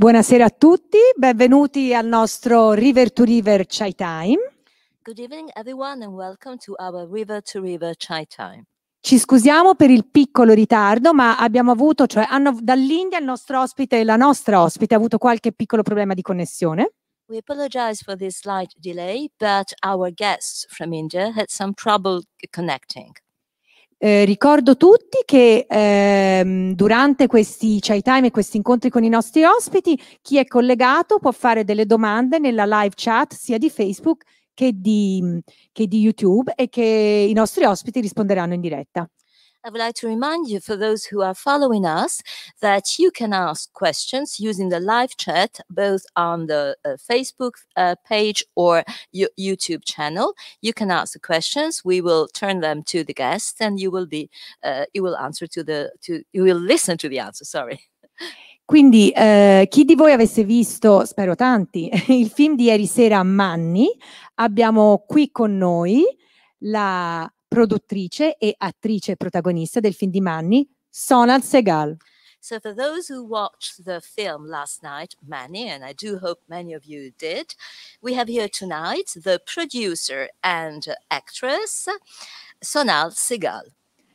Buonasera a tutti, benvenuti al nostro River to River Chai Time. Good evening everyone and welcome to our River to River Chai Time. Ci scusiamo per il piccolo ritardo, ma abbiamo avuto, cioè hanno, dall'India il nostro ospite e la nostra ospite ha avuto qualche piccolo problema di connessione. We apologize for this slight delay, but our guests from India had some trouble connecting. Eh, ricordo tutti che ehm, durante questi chai cioè time e questi incontri con i nostri ospiti, chi è collegato può fare delle domande nella live chat sia di Facebook che di, che di YouTube e che i nostri ospiti risponderanno in diretta. I would like to remind you, for those who are following us, that you can ask questions using the live chat, both on the uh, Facebook uh, page or YouTube channel. You can ask the questions. We will turn them to the guests, and you will be uh, you will answer to the to you will listen to the answer. Sorry. Quindi eh, chi di voi avesse visto, spero tanti, il film di ieri sera Manni, abbiamo qui con noi la produttrice e attrice protagonista del film di Manny, Sonal Segal. So for those who watched the film last night, many, and I do hope many of you did, we have here tonight the producer and actress Sonal Segal.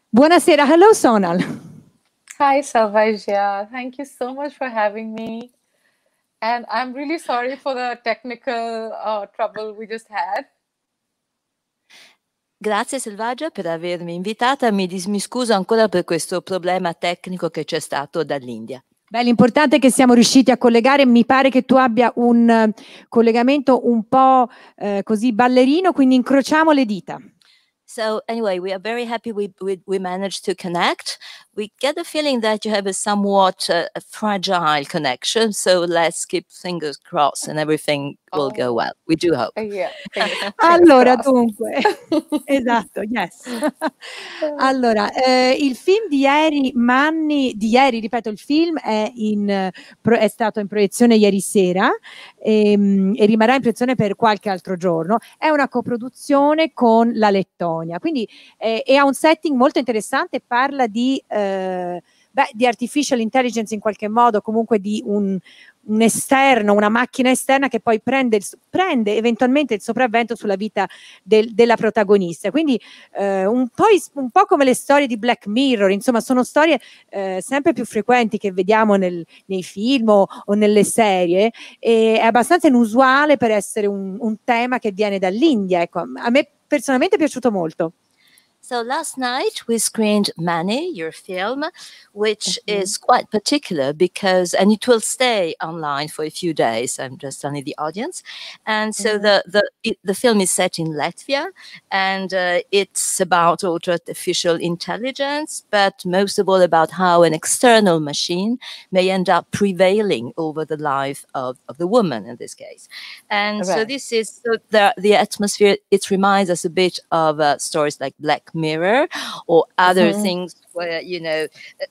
Buonasera, hello Sonal. Hi Salvajia, thank you so much for having me. And I'm really sorry for the technical uh, trouble we just had. Grazie Selvaggia per avermi invitata, mi, dis- mi scuso ancora per questo problema tecnico che c'è stato dall'India. Beh, l'importante è che siamo riusciti a collegare, mi pare che tu abbia un eh, collegamento un po' eh, così ballerino, quindi incrociamo le dita. So anyway, we are very happy we, we, we managed to connect we get the feeling that you have a somewhat uh, fragile connection. So let's keep fingers crossed and everything will go oh. well. We do hope. Uh, yeah, allora, dunque, esatto, yes. allora, eh, il film di ieri, Manni, di ieri, ripeto, il film è, in, è stato in proiezione ieri sera ehm, e rimarrà in proiezione per qualche altro giorno. È una coproduzione con la Lettonia, quindi eh, è un setting molto interessante, parla di... Eh, eh, beh, di artificial intelligence in qualche modo, comunque di un, un esterno, una macchina esterna che poi prende, il, prende eventualmente il sopravvento sulla vita del, della protagonista. Quindi eh, un, po', un, po', come le storie di Black Mirror, insomma, sono storie eh, sempre più frequenti che vediamo nel, nei film o, o, nelle serie e è abbastanza inusuale per essere un, un tema che viene dall'India. Ecco, a me personalmente è piaciuto molto. So last night we screened Manny, your film, which mm -hmm. is quite particular because, and it will stay online for a few days. I'm just telling the audience. And so mm -hmm. the the it, the film is set in Latvia, and uh, it's about artificial intelligence, but most of all about how an external machine may end up prevailing over the life of, of the woman in this case. And right. so this is so the the atmosphere. It reminds us a bit of uh, stories like Black mirror or other mm-hmm. things where, you know, uh,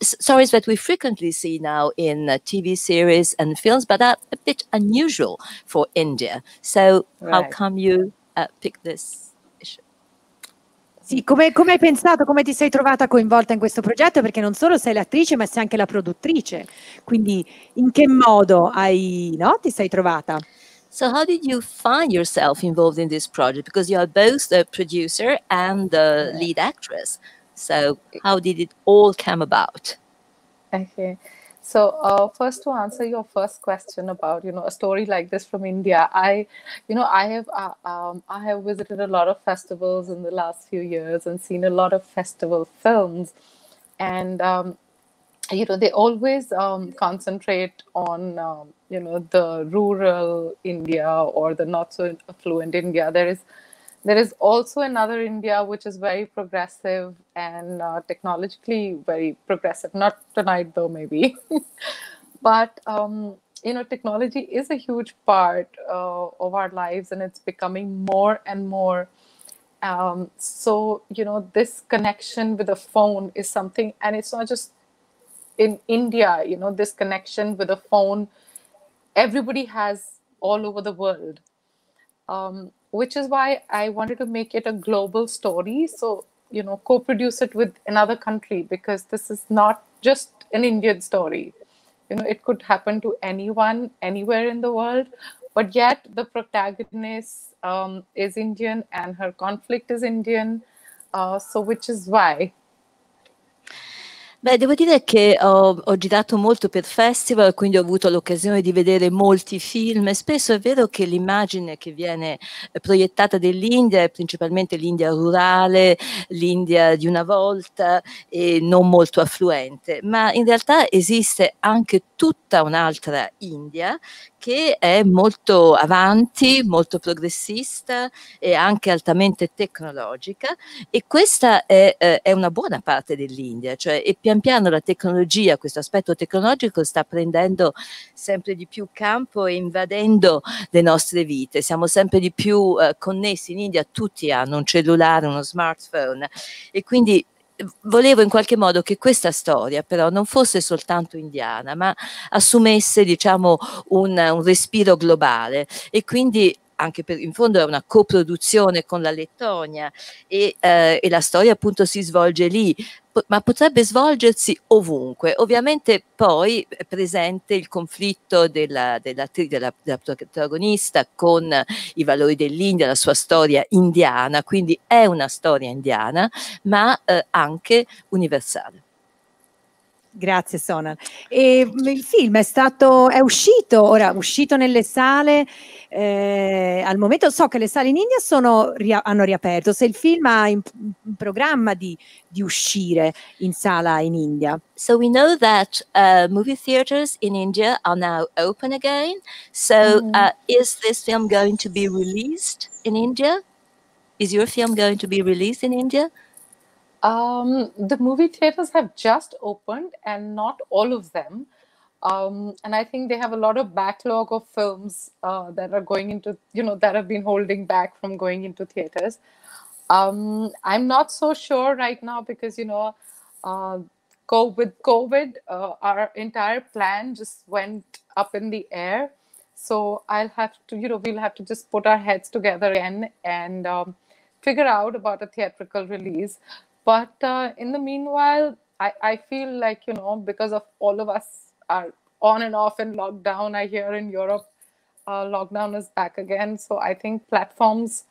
stories that we frequently see now in uh, TV series and films, but are a bit unusual for India. So, right. how come you uh, pick this? Sì, come, come, hai pensato, come ti sei trovata coinvolta in questo progetto? Perché non solo sei l'attrice, ma sei anche la produttrice. Quindi in che modo hai, no, ti sei trovata? So, how did you find yourself involved in this project? Because you are both the producer and the lead actress. So, how did it all come about? Okay. So, uh, first to answer your first question about you know a story like this from India, I, you know, I have uh, um, I have visited a lot of festivals in the last few years and seen a lot of festival films, and um, you know they always um, concentrate on um, you know the rural india or the not so affluent india there is there is also another india which is very progressive and uh, technologically very progressive not tonight though maybe but um, you know technology is a huge part uh, of our lives and it's becoming more and more um, so you know this connection with a phone is something and it's not just in India, you know, this connection with a phone, everybody has all over the world. Um, which is why I wanted to make it a global story. So, you know, co produce it with another country because this is not just an Indian story. You know, it could happen to anyone, anywhere in the world. But yet, the protagonist um, is Indian and her conflict is Indian. Uh, so, which is why Beh, devo dire che ho, ho, girato molto per festival, quindi ho avuto l'occasione di vedere molti film. Spesso è vero che l'immagine che viene eh, proiettata dell'India è principalmente l'India rurale, l'India di una volta e non molto affluente, ma in realtà esiste anche tutta un'altra India che è molto avanti, molto progressista e anche altamente tecnologica e questa è, eh, è una buona parte dell'India, cioè e pian piano la tecnologia, questo aspetto tecnologico sta prendendo sempre di più campo e invadendo le nostre vite, siamo sempre di più eh, connessi, in India tutti hanno un cellulare, uno smartphone e quindi volevo in qualche modo che questa storia però non fosse soltanto indiana, ma assumesse diciamo, un, un respiro globale e quindi anche per, in fondo è una coproduzione con la Lettonia e, eh, e la storia appunto si svolge lì, po- ma potrebbe svolgersi ovunque. Ovviamente poi è presente il conflitto della, della, della, della protagonista con i valori dell'India, la sua storia indiana, quindi è una storia indiana, ma eh, anche universale. Grazie Sonan. E mm, il film è, stato, è uscito, ora uscito nelle sale, eh, al momento so che le sale in India sono, hanno riaperto, se il film ha in, in programma di, di uscire in sala in India. So we know that uh, movie theaters in India are now open again, so mm-hmm. uh, is this film going to be released in India? Is your film going to be released in India? Um, the movie theaters have just opened, and not all of them. Um, and I think they have a lot of backlog of films uh, that are going into, you know, that have been holding back from going into theaters. Um, I'm not so sure right now because, you know, uh, with COVID, uh, our entire plan just went up in the air. So I'll have to, you know, we'll have to just put our heads together again and um, figure out about a theatrical release. But uh, in the meanwhile, I, I feel like, you know, because of all of us are on and off in lockdown, I hear in Europe, uh, lockdown is back again. So I think platforms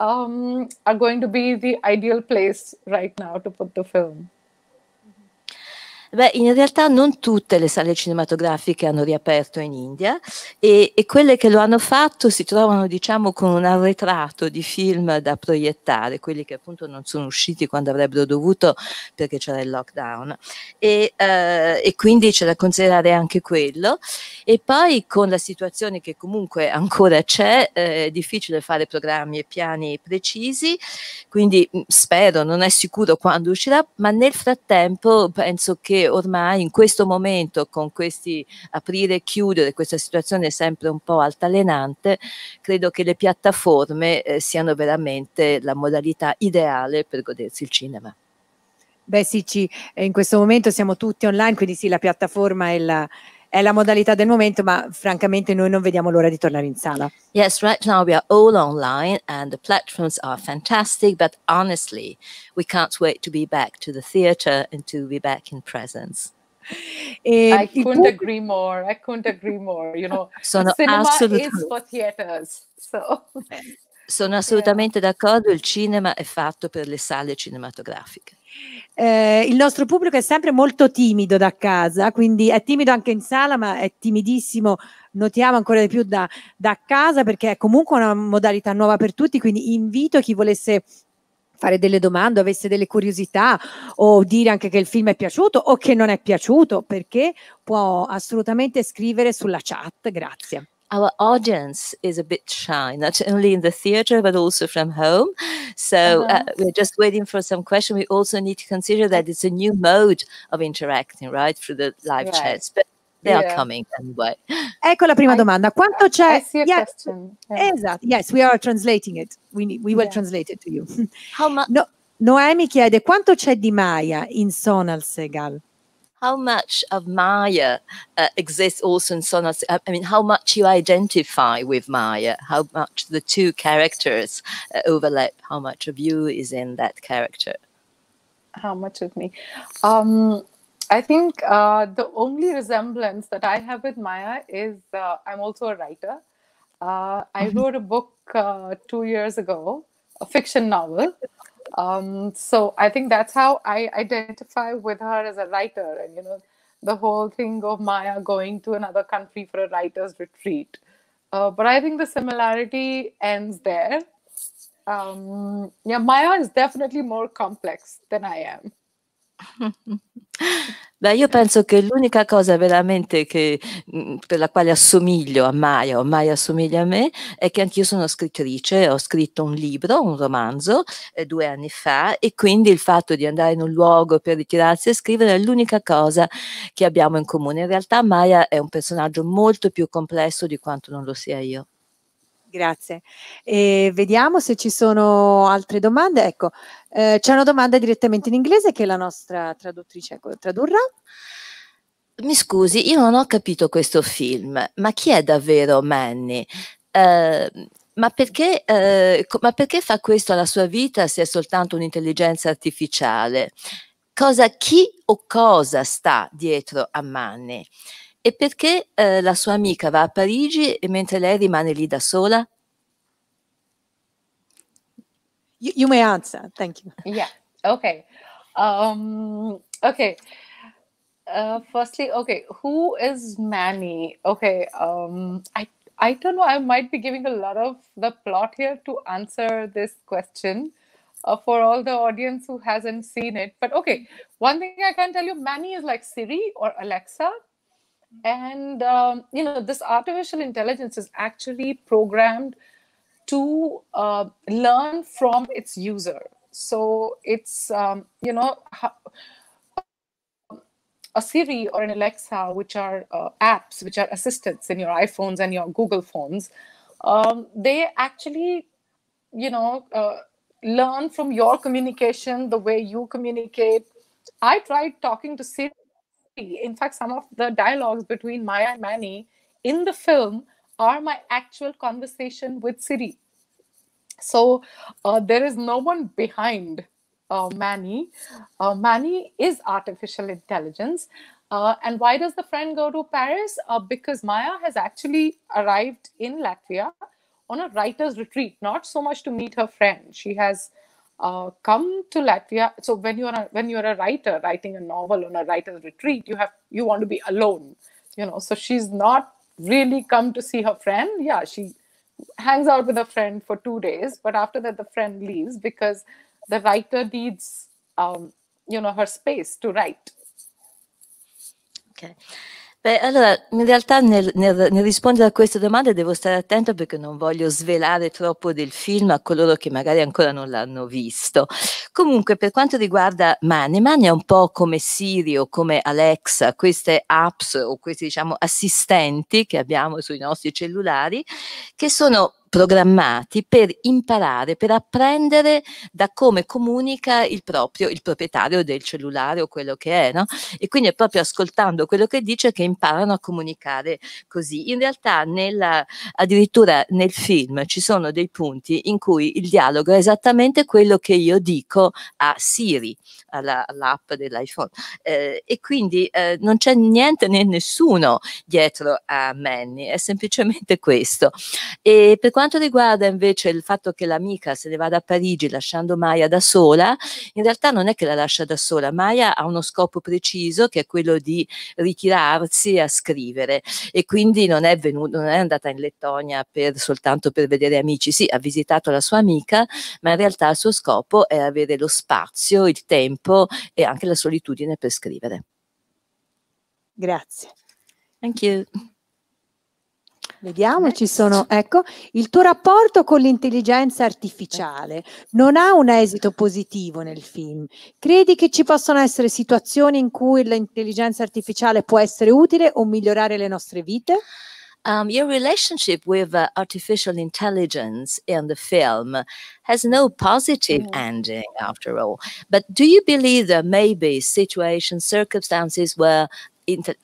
um, are going to be the ideal place right now to put the film. Beh, in realtà non tutte le sale cinematografiche hanno riaperto in India e, e quelle che lo hanno fatto si trovano, diciamo, con un arretrato di film da proiettare, quelli che appunto non sono usciti quando avrebbero dovuto perché c'era il lockdown. E, eh, e quindi c'è da considerare anche quello. E poi con la situazione che comunque ancora c'è, eh, è difficile fare programmi e piani precisi, quindi mm, spero, non è sicuro quando uscirà, ma nel frattempo penso che ormai in questo momento con questi aprire e chiudere, questa situazione è sempre un po' altalenante, credo che le piattaforme eh, siano veramente la modalità ideale per godersi il cinema. Beh sì, ci, eh, in questo momento siamo tutti online, quindi sì, la piattaforma è la, è la modalità del momento, ma francamente noi non vediamo l'ora di tornare in sala. Yes, right now we are all online and the platforms are fantastic, but honestly, we can't wait to be back to the theater and to be back in presence. E I couldn't agree more. I couldn't agree more. You know, sono cinema is for theaters. So. Sono assolutamente yeah. d'accordo, il cinema è fatto per le sale cinematografiche. Eh, il nostro pubblico è sempre molto timido da casa, quindi è timido anche in sala, ma è timidissimo, notiamo ancora di più da, da casa perché è comunque una modalità nuova per tutti, quindi invito chi volesse fare delle domande, avesse delle curiosità o dire anche che il film è piaciuto o che non è piaciuto, perché può assolutamente scrivere sulla chat. Grazie. our audience is a bit shy, not only in the theater, but also from home. So uh, uh-huh. uh, we're just waiting for some question. We also need to consider that it's a new mode of interacting, right, through the live right. chats. But they yeah. are coming anyway. Ecco la prima I, domanda. Quanto c'è? Yes. Yeah. Esatto. Yes, we are translating it. We, need, we will yeah. translate it to you. How much? No, Noemi chiede quanto c'è di Maya in Sonal Segal? how much of Maya uh, exists also in Sonas? Uh, I mean, how much you identify with Maya, how much the two characters uh, overlap, how much of you is in that character? How much of me? Um, I think uh, the only resemblance that I have with Maya is uh, I'm also a writer. Uh, I mm-hmm. wrote a book two years ago, a fiction novel um, so I think that's how I identify with her as a writer, and you know, the whole thing of Maya going to another country for a writer's retreat. Uh, but I think the similarity ends there. Um, yeah, Maya is definitely more complex than I am. Beh, io penso che l'unica cosa veramente che, mm, per la quale assomiglio a Maya o Maya assomiglia a me è che anch'io sono scrittrice, ho scritto un libro, un romanzo eh, due anni fa e quindi il fatto di andare in un luogo per ritirarsi e scrivere è l'unica cosa che abbiamo in comune. In realtà Maya è un personaggio molto più complesso di quanto non lo sia io grazie. E vediamo se ci sono altre domande. Ecco, eh, c'è una domanda direttamente in inglese che la nostra traduttrice ecco, tradurrà. Mi scusi, io non ho capito questo film, ma chi è davvero Manny? Eh, ma, perché, eh, ma perché fa questo alla sua vita se è soltanto un'intelligenza artificiale? Cosa, chi o cosa sta dietro a Manny? E perché eh, la sua amica va a Parigi e mentre lei rimane lì da sola? You, you may answer, thank you. Yeah, okay. Um, okay. Uh, firstly, okay, who is Manny? Okay, um, I I don't know. I might be giving a lot of the plot here to answer this question uh, for all the audience who hasn't seen it. But okay, one thing I can tell you, Manny is like Siri or Alexa, and um, you know this artificial intelligence is actually programmed to uh, learn from its user so it's um, you know a siri or an alexa which are uh, apps which are assistants in your iphones and your google phones um, they actually you know uh, learn from your communication the way you communicate i tried talking to siri in fact, some of the dialogues between Maya and Manny in the film are my actual conversation with Siri. So uh, there is no one behind uh, Manny. Uh, Manny is artificial intelligence. Uh, and why does the friend go to Paris? Uh, because Maya has actually arrived in Latvia on a writer's retreat, not so much to meet her friend. She has uh, come to Latvia. So when you're a, when you're a writer writing a novel on a writer's retreat, you have you want to be alone, you know. So she's not really come to see her friend. Yeah, she hangs out with her friend for two days, but after that the friend leaves because the writer needs um, you know her space to write. Okay. Beh, allora, in realtà nel, nel, nel, rispondere a queste domande devo stare attento perché non voglio svelare troppo del film a coloro che magari ancora non l'hanno visto. Comunque, per quanto riguarda Mani, Mani è un po' come Siri o come Alexa, queste apps o questi diciamo assistenti che abbiamo sui nostri cellulari, che sono programmati per imparare, per apprendere da come comunica il proprio, il proprietario del cellulare o quello che è, no? E quindi è proprio ascoltando quello che dice che imparano a comunicare così. In realtà nella, addirittura nel film ci sono dei punti in cui il dialogo è esattamente quello che io dico a Siri, alla, all'app dell'iPhone. Eh, e quindi eh, non c'è niente né nessuno dietro a Manny, è semplicemente questo. E per quanto riguarda invece il fatto che l'amica se ne vada a Parigi lasciando Maya da sola, in realtà non è che la lascia da sola, Maya ha uno scopo preciso che è quello di ritirarsi a scrivere e quindi non è, venuto, non è andata in Lettonia per, soltanto per vedere amici, sì, ha visitato la sua amica, ma in realtà il suo scopo è avere lo spazio, il tempo e anche la solitudine per scrivere. Grazie. Thank you. Vediamo, ci sono, ecco, il tuo rapporto con l'intelligenza artificiale non ha un esito positivo nel film. Credi che ci possano essere situazioni in cui l'intelligenza artificiale può essere utile o migliorare le nostre vite? Um, your relationship with uh, artificial intelligence in the film has no positive mm. ending after all. But do you believe there may be situations, circumstances where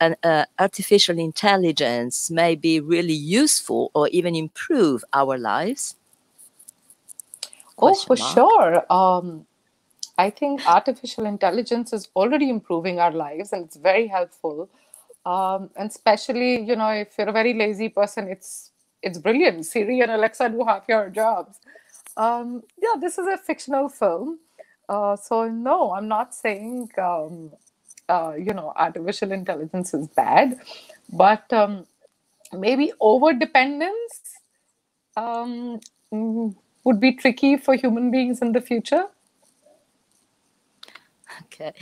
uh, artificial intelligence may be really useful or even improve our lives? Question oh, for mark. sure. Um, I think artificial intelligence is already improving our lives and it's very helpful. Um, and especially, you know, if you're a very lazy person, it's it's brilliant. Siri and Alexa do half your jobs. Um, yeah, this is a fictional film. Uh, so no, I'm not saying um, uh, you know artificial intelligence is bad but um, maybe over dependence um, would be tricky for human beings in the future okay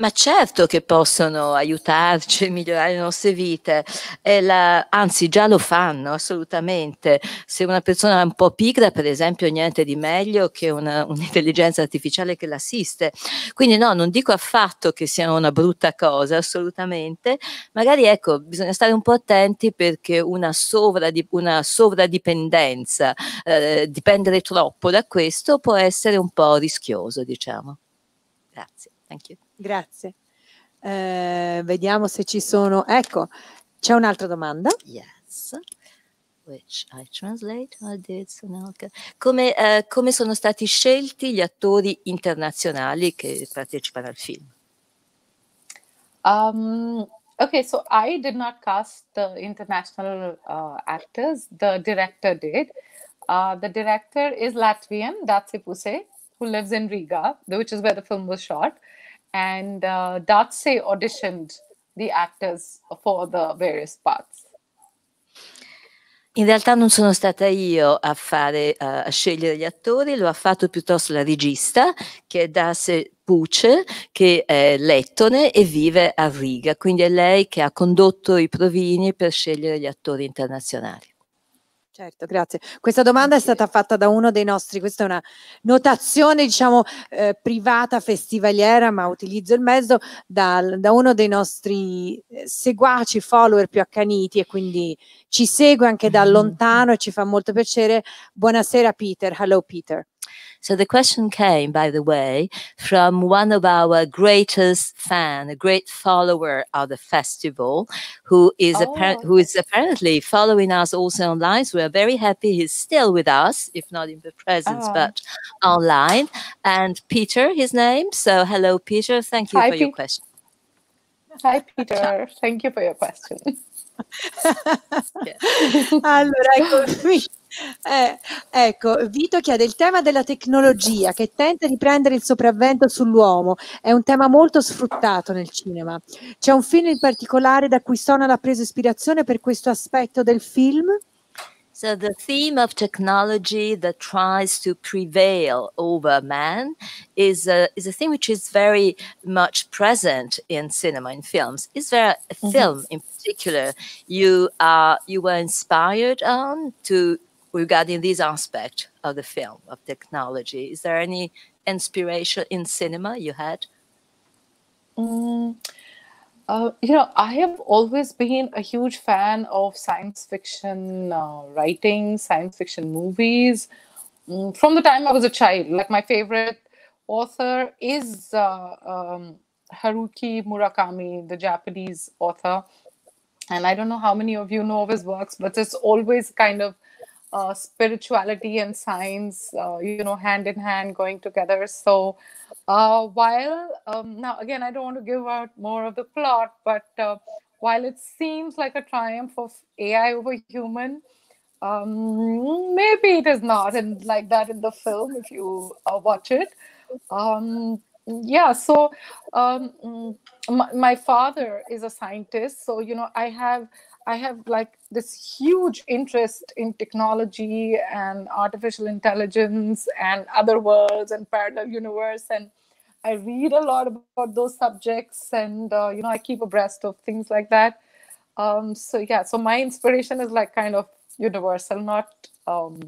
Ma certo che possono aiutarci a migliorare le nostre vite, la, anzi già lo fanno assolutamente. Se una persona è un po' pigra, per esempio, niente di meglio che una, un'intelligenza artificiale che l'assiste. Quindi no, non dico affatto che sia una brutta cosa, assolutamente. Magari ecco, bisogna stare un po' attenti perché una, sovradi, una sovradipendenza, eh, dipendere troppo da questo può essere un po' rischioso, diciamo. Grazie, thank you. Grazie. Eh, vediamo se ci sono. Ecco, c'è un'altra domanda. Yes. Come, eh, come, sono stati scelti gli attori internazionali che partecipano al film? Um, okay, so I did not cast the international uh, actors, the director did. Uh, the director is Latvian, Datsi Puse, who lives in Riga, which is where the film was shot and uh, Datse auditioned the actors for the various parts. In realtà non sono stata io a, fare, a scegliere gli attori, lo ha fatto piuttosto la regista, che è Dase Puce, che è lettone e vive a Riga, quindi è lei che ha condotto i provini per scegliere gli attori internazionali. Certo, grazie. Questa domanda è stata fatta da uno dei nostri, questa è una notazione diciamo eh, privata festivaliera, ma utilizzo il mezzo da, da, uno dei nostri eh, seguaci, follower più accaniti e quindi ci segue anche da mm-hmm. lontano e ci fa molto piacere. Buonasera Peter, hello Peter. So the question came, by the way, from one of our greatest fan, a great follower of the festival, who is oh. appar- who oh. is apparently following us also online. So we're very happy he's still with us, if not in the presence, ah. but online. And Peter, his name. So hello, Peter. Thank you Hi, for Pe- your question. Hi, Peter. Thank you for your question. allora, ecco Eh, ecco, Vito chiede il tema della tecnologia che tenta di prendere il sopravvento sull'uomo. È un tema molto sfruttato nel cinema. C'è un film in particolare da cui Sonal ha preso ispirazione per questo aspetto del film? So the theme of technology that tries to prevail over man is a, is a theme which is very much present in cinema and films. Is there a mm-hmm. film mm -hmm. in particular you are you were inspired on to regarding this aspect of the film of technology. Is there any inspiration in cinema you had? Mm, uh, you know, I have always been a huge fan of science fiction uh, writing, science fiction movies. Mm, from the time I was a child, like my favorite author is uh, um, Haruki Murakami, the Japanese author. And I don't know how many of you know of his works, but it's always kind of uh, spirituality and science, uh, you know, hand in hand going together. So, uh, while um, now again, I don't want to give out more of the plot, but uh, while it seems like a triumph of AI over human, um, maybe it is not, and like that in the film if you uh, watch it. Um, yeah, so my, um, my father is a scientist, so you know, I have I have like this huge interest in technology and artificial intelligence and other worlds and parallel universe and I read a lot about those subjects and uh, you know I keep abreast of things like that. Um, so yeah, so my inspiration is like kind of universal, not um,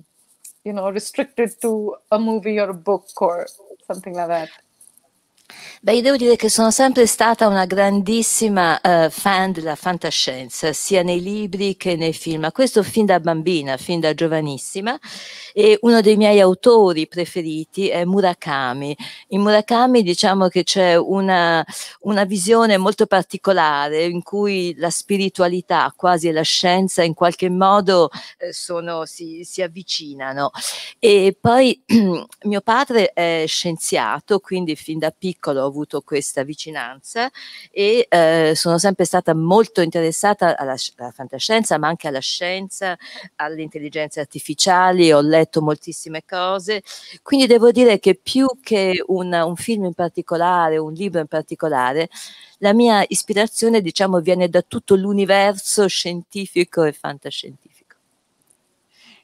you know restricted to a movie or a book or something like that. Beh, io devo dire che sono sempre stata una grandissima uh, fan della fantascienza, sia nei libri che nei film. Questo fin da bambina, fin da giovanissima. E uno dei miei autori preferiti è Murakami. In Murakami diciamo che c'è una, una visione molto particolare in cui la spiritualità, quasi e la scienza, in qualche modo eh, sono, si, si, avvicinano. E poi mio padre è scienziato, quindi fin da piccolo piccolo ho avuto questa vicinanza e eh, sono sempre stata molto interessata alla, alla, fantascienza, ma anche alla scienza, alle intelligenze artificiali, ho letto moltissime cose, quindi devo dire che più che una, un film in particolare, un libro in particolare, la mia ispirazione diciamo viene da tutto l'universo scientifico e fantascientifico.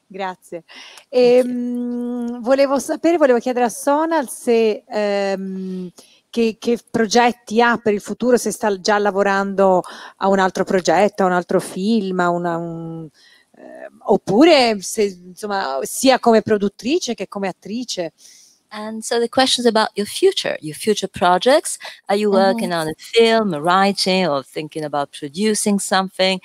Grazie. E, ehm, mh, volevo sapere, volevo chiedere a Sonal se ehm, che, che, progetti ha per il futuro, se sta già lavorando a un altro progetto, a un altro film, una, un, eh, oppure se, insomma, sia come produttrice che come attrice. And so the question is about your future, your future projects. Are you mm-hmm. working mm. on a film, writing, or thinking about producing something?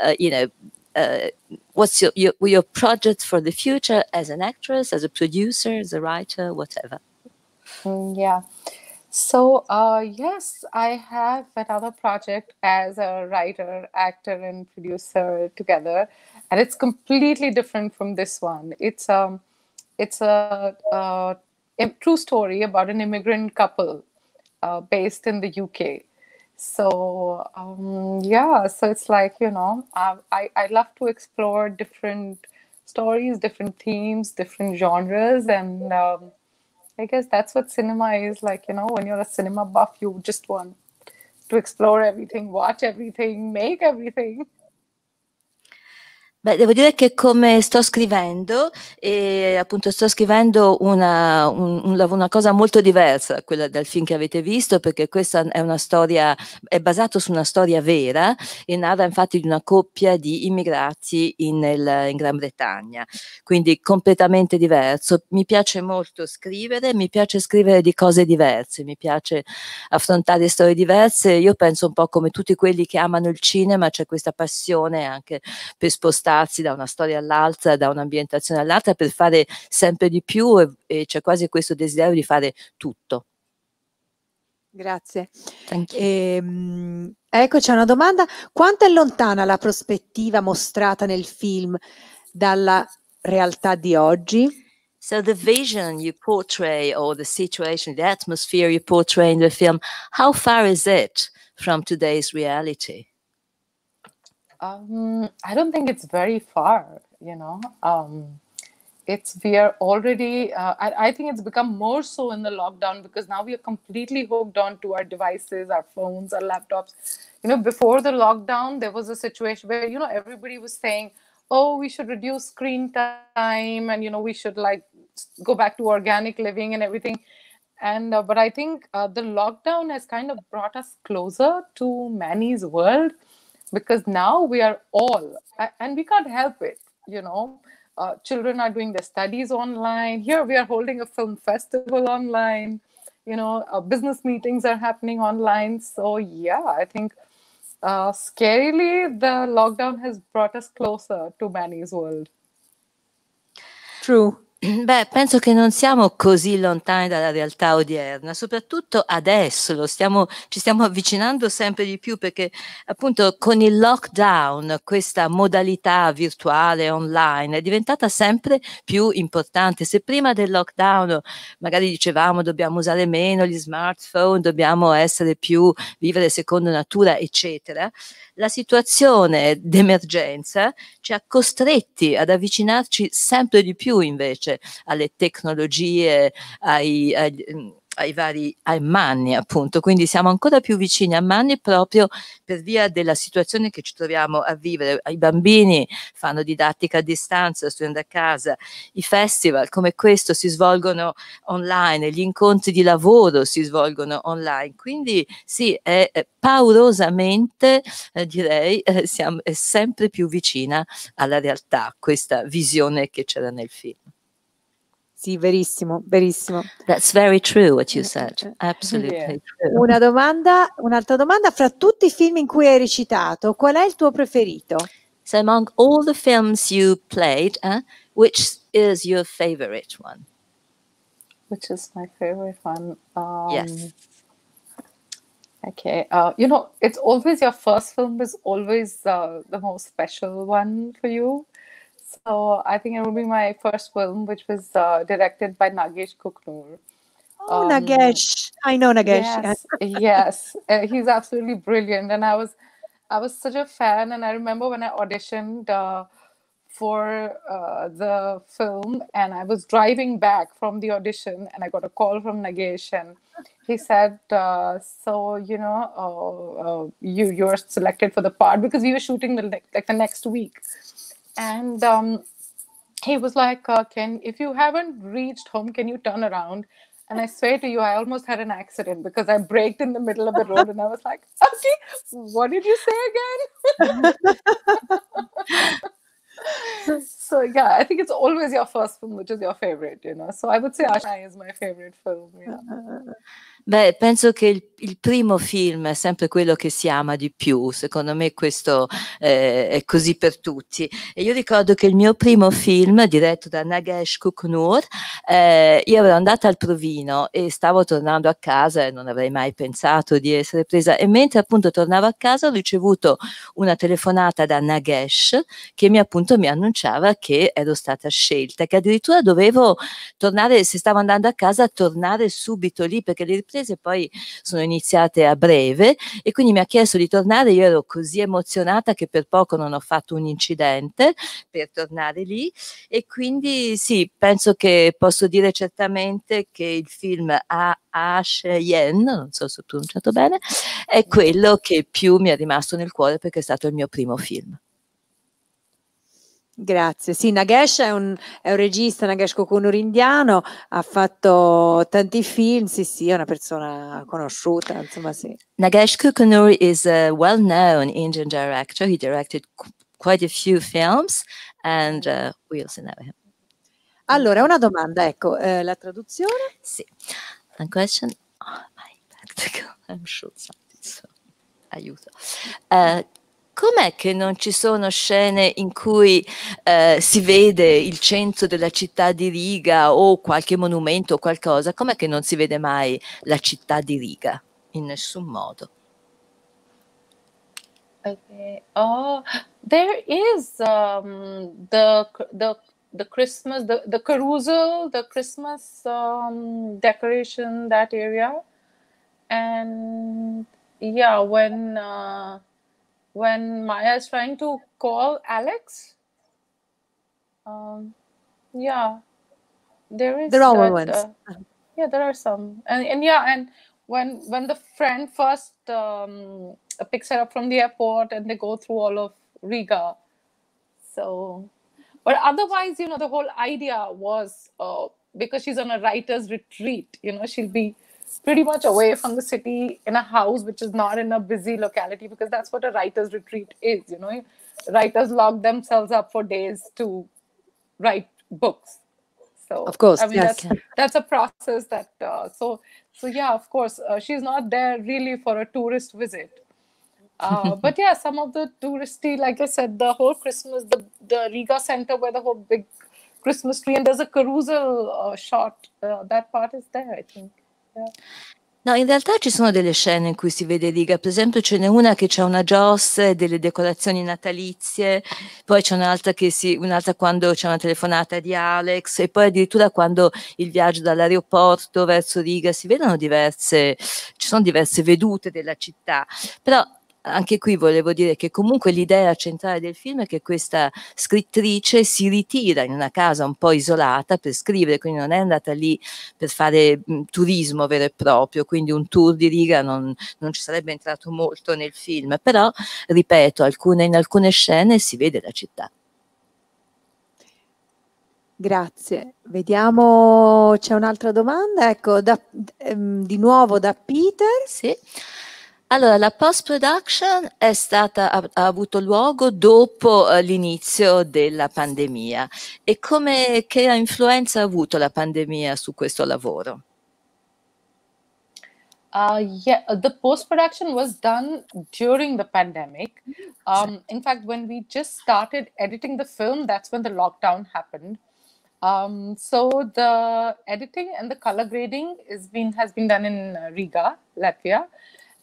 Uh, you know, uh, what's your, your, your project for the future as an actress, as a producer, as a writer, whatever? Mm, yeah. So, uh, yes, I have another project as a writer, actor, and producer together, and it's completely different from this one. It's um, it's a, a, a true story about an immigrant couple uh, based in the UK, so um, yeah so it's like you know I, I, I love to explore different stories different themes different genres and um, i guess that's what cinema is like you know when you're a cinema buff you just want to explore everything watch everything make everything Beh, devo dire che come sto scrivendo, e appunto sto scrivendo una, un, una cosa molto diversa da quella del film che avete visto, perché questa è una storia, è basato su una storia vera e narra infatti di una coppia di immigrati in, nel, in Gran Bretagna, quindi completamente diverso. Mi piace molto scrivere, mi piace scrivere di cose diverse, mi piace affrontare storie diverse. Io penso un po' come tutti quelli che amano il cinema, c'è questa passione anche per spostare spostarsi da una storia all'altra, da un'ambientazione all'altra per fare sempre di più e, e c'è quasi questo desiderio di fare tutto. Grazie. Ehm, ecco, c'è una domanda. Quanto è lontana la prospettiva mostrata nel film dalla realtà di oggi? So the vision you portray or the situation, the atmosphere you portray in the film, how far is it from today's reality? Um, I don't think it's very far, you know. Um, it's we are already, uh, I, I, think it's become more so in the lockdown because now we are completely hooked on to our devices, our phones, our laptops. You know, before the lockdown, there was a situation where, you know, everybody was saying, oh, we should reduce screen time and, you know, we should like go back to organic living and everything. And, uh, but I think uh, the lockdown has kind of brought us closer to Manny's world because now we are all and we can't help it you know uh, children are doing their studies online here we are holding a film festival online you know uh, business meetings are happening online so yeah i think uh, scarily the lockdown has brought us closer to manny's world true Beh, penso che non siamo così lontani dalla realtà odierna, soprattutto adesso stiamo, ci stiamo avvicinando sempre di più perché appunto con il lockdown questa modalità virtuale online è diventata sempre più importante. Se prima del lockdown magari dicevamo dobbiamo usare meno gli smartphone, dobbiamo essere più, vivere secondo natura, eccetera, la situazione d'emergenza ci ha costretti ad avvicinarci sempre di più invece alle tecnologie, ai, ai ai vari ai Manni, appunto. Quindi siamo ancora più vicini a Manni proprio per via della situazione che ci troviamo a vivere. I bambini fanno didattica a distanza, studiando a casa, i festival come questo si svolgono online, gli incontri di lavoro si svolgono online. Quindi sì, è, è paurosamente, eh, direi, eh, siamo, è sempre più vicina alla realtà questa visione che c'era nel film. Sì, verissimo, verissimo. That's very true what you eh, said. Eh, eh. Absolutely yeah. true. Una domanda, un'altra domanda fra tutti i film in cui hai recitato, qual è il tuo preferito? So among all the films you played, eh, which is your favorite one? Which is my favorite one? Um, yes. Okay. Uh, you know, it's always your first film is always uh, the most special one for you. So I think it will be my first film, which was uh, directed by Nagesh Kuknur. Oh, um, Nagesh! I know Nagesh. Yes, yes. Uh, he's absolutely brilliant, and I was, I was such a fan. And I remember when I auditioned uh, for uh, the film, and I was driving back from the audition, and I got a call from Nagesh, and he said, uh, "So you know, you you're selected for the part because we were shooting the, like the next week." and um, he was like, uh, "Can if you haven't reached home, can you turn around?" And I swear to you, I almost had an accident because I braked in the middle of the road and I was like, okay, what did you say again? so, yeah, I think it's always your first film, which is your favorite, you know. So I would say Ashna is my favorite film. Yeah. Beh, penso che il, il, primo film è sempre quello che si ama di più, secondo me questo eh, è così per tutti. E io ricordo che il mio primo film, diretto da Nagesh Kuknur, eh, io ero andata al provino e stavo tornando a casa e non avrei mai pensato di essere presa. E mentre appunto tornavo a casa ho ricevuto una telefonata da Nagesh che mi appunto mi annunciava che ero stata scelta, che addirittura dovevo tornare, se stavo andando a casa, tornare subito lì perché le riprese e poi sono iniziate a breve e quindi mi ha chiesto di tornare, io ero così emozionata che per poco non ho fatto un incidente per tornare lì e quindi sì, penso che posso dire certamente che il film a Ash Yen, non so se ho pronunciato bene, è certo. quello che più mi è rimasto nel cuore perché è stato il mio primo film. Grazie. Sì, Nagesh è un, è un regista, Nagesh Kokunur indiano, ha fatto tanti film, sì, sì, è una persona conosciuta, insomma, sì. Nagesh Kokunur is a well-known Indian director. He directed quite a few films and uh, we also know him. Allora, una domanda, ecco, eh, la traduzione? Sì. A question. Oh, my practical, I'm sure something, so aiuto. Uh, com'è che non ci sono scene in cui eh, si vede il centro della città di Riga o qualche monumento o qualcosa? Com'è che non si vede mai la città di Riga? In nessun modo. Okay. Oh, there is um, the the the Christmas the the carousel, the Christmas um, decoration that area, and yeah, when uh, when Maya is trying to call Alex. Um, yeah, there is. There are ones. Uh, yeah, there are some, and and yeah, and when when the friend first um, picks her up from the airport, and they go through all of Riga, so. But otherwise, you know, the whole idea was uh, because she's on a writer's retreat. You know, she'll be pretty much away from the city in a house which is not in a busy locality because that's what a writer's retreat is you know writers lock themselves up for days to write books so of course i mean yes. that's, that's a process that uh, so so yeah of course uh, she's not there really for a tourist visit uh, but yeah some of the touristy like i said the whole christmas the, the riga center where the whole big christmas tree and there's a carousel uh, shot uh, that part is there i think No, in realtà ci sono delle scene in cui si vede Riga, per esempio ce n'è una che c'è una Joss e delle decorazioni natalizie, poi c'è un'altra, che si, un'altra, quando c'è una telefonata di Alex e poi addirittura quando il viaggio dall'aeroporto verso Riga si vedono diverse, ci sono diverse vedute della città, però anche qui volevo dire che comunque l'idea centrale del film è che questa scrittrice si ritira in una casa un po' isolata per scrivere, quindi non è andata lì per fare mh, turismo vero e proprio, quindi un tour di riga non, non ci sarebbe entrato molto nel film, però ripeto, alcune, in alcune scene si vede la città. Grazie. Vediamo, c'è un'altra domanda, ecco, da, ehm, di nuovo da Peter. Sì. Allora, la post-production è stata, ha, ha, avuto luogo dopo eh, l'inizio della pandemia e come, che influenza ha avuto la pandemia su questo lavoro? Uh, yeah, the post-production was done during the pandemic. Um, in fact, when we just started editing the film, that's when the lockdown happened. Um, so the editing and the color grading is been has been done in uh, Riga, Latvia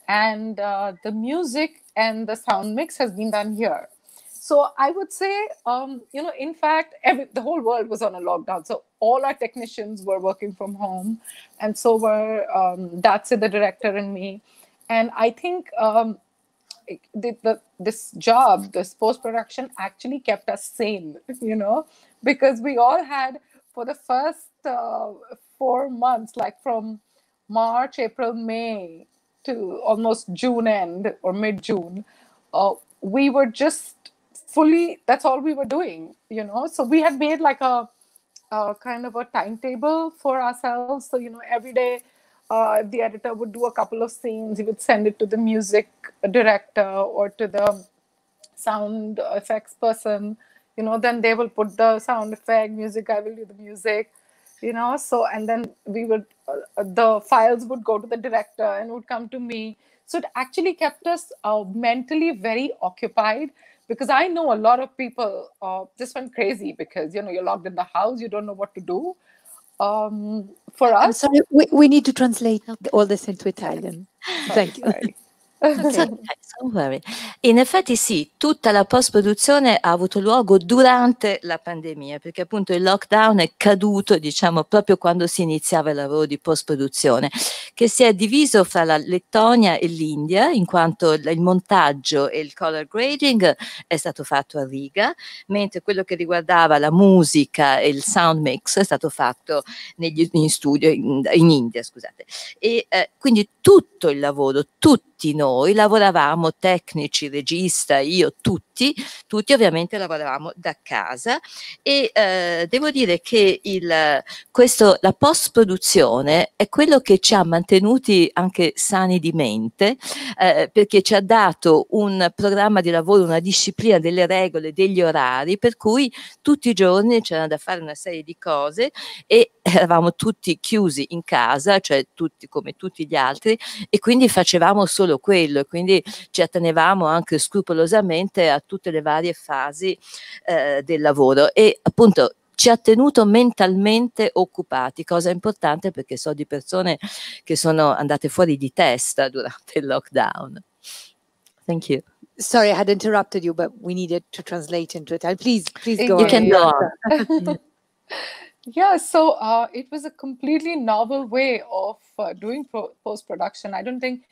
and uh, the music and the sound mix has been done here so i would say um, you know in fact every, the whole world was on a lockdown so all our technicians were working from home and so were um, the director and me and i think um, the, the, this job this post-production actually kept us sane you know because we all had for the first uh, four months like from march april may to almost June end or mid June, uh, we were just fully, that's all we were doing, you know. So we had made like a, a kind of a timetable for ourselves. So, you know, every day uh, the editor would do a couple of scenes, he would send it to the music director or to the sound effects person, you know, then they will put the sound effect, music, I will do the music you know so and then we would uh, the files would go to the director and would come to me. So it actually kept us uh, mentally very occupied because I know a lot of people uh, just went crazy because you know you're locked in the house, you don't know what to do. Um, for us, I'm sorry, we, we need to translate all this into Italian. Sorry, Thank you. Sorry. It's okay, don't worry. In effetti sì, tutta la post-produzione ha avuto luogo durante la pandemia, perché appunto il lockdown è caduto, diciamo, proprio quando si iniziava il lavoro di post-produzione, che si è diviso fra la Lettonia e l'India, in quanto il montaggio e il color grading è stato fatto a riga, mentre quello che riguardava la musica e il sound mix è stato fatto negli, in studio, in, in India, scusate. E eh, quindi tutto il lavoro, tutto tutti noi lavoravamo tecnici, regista, io, tutti tutti, tutti ovviamente lavoravamo da casa e eh, devo dire che il, questo, la post produzione è quello che ci ha mantenuti anche sani di mente eh, perché ci ha dato un programma di lavoro, una disciplina delle regole, degli orari per cui tutti i giorni c'erano da fare una serie di cose e eravamo tutti chiusi in casa, cioè tutti come tutti gli altri e quindi facevamo solo quello e quindi ci attenevamo anche scrupolosamente a tutte le varie fasi eh, del lavoro e appunto ci ha tenuto mentalmente occupati, cosa importante perché so di persone che sono andate fuori di testa durante il lockdown. Thank you. Sorry, I had interrupted you, but we needed to translate into Italian. Please, please go you on. can go on. yeah, so uh, it was a completely novel way of uh, doing pro- post production. I don't think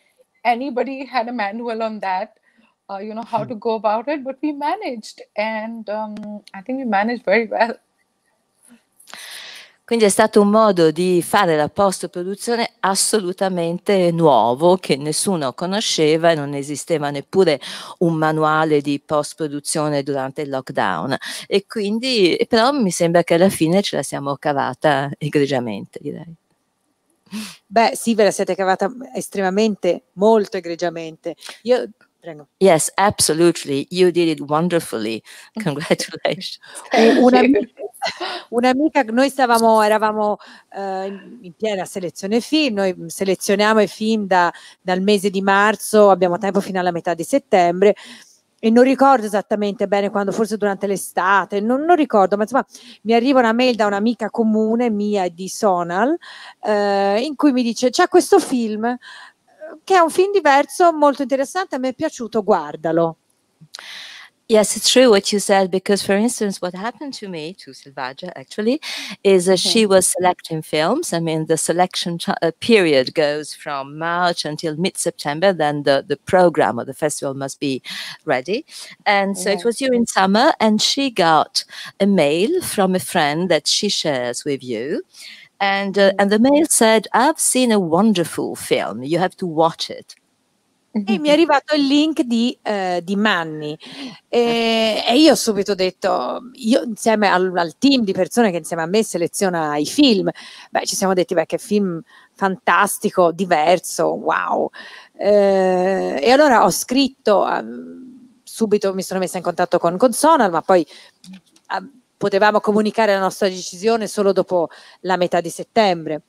anybody had a manual on that uh, you know how hmm. to go about it but we managed and um, I think we managed very well quindi è stato un modo di fare la post-produzione assolutamente nuovo che nessuno conosceva e non esisteva neppure un manuale di post-produzione durante il lockdown. E quindi, però mi sembra che alla fine ce la siamo cavata egregiamente, direi. Beh, sì, ve la siete cavata estremamente, molto egregiamente. Io Prego. Yes, absolutely. You did it wonderfully. Congratulations. Eh, un'amica, un'amica, noi stavamo, eravamo eh, in piena selezione film, noi selezioniamo i film da, dal mese di marzo, abbiamo tempo fino alla metà di settembre e non ricordo esattamente bene quando, forse durante l'estate, non, non ricordo, ma insomma mi arriva una mail da un'amica comune mia di Sonal eh, in cui mi dice c'è questo film che è un film diverso, molto interessante, a me è piaciuto, guardalo. Yes, it's true what you said because, for instance, what happened to me, to Silvaja actually, is that okay. she was selecting films. I mean, the selection uh, period goes from March until mid September, then the, the program or the festival must be ready. And so yeah. it was during summer, and she got a mail from a friend that she shares with you. and uh, and the mail said I've seen a wonderful film you have to watch it e mi è arrivato il link di, eh, di Manni e, e, io ho subito detto, io insieme al, al, team di persone che insieme a me seleziona i film, beh, ci siamo detti beh, che film fantastico, diverso, wow. Eh, e allora ho scritto, eh, subito mi sono messa in contatto con, con Sonal, ma poi mm, potevamo comunicare la nostra decisione solo dopo la metà di settembre.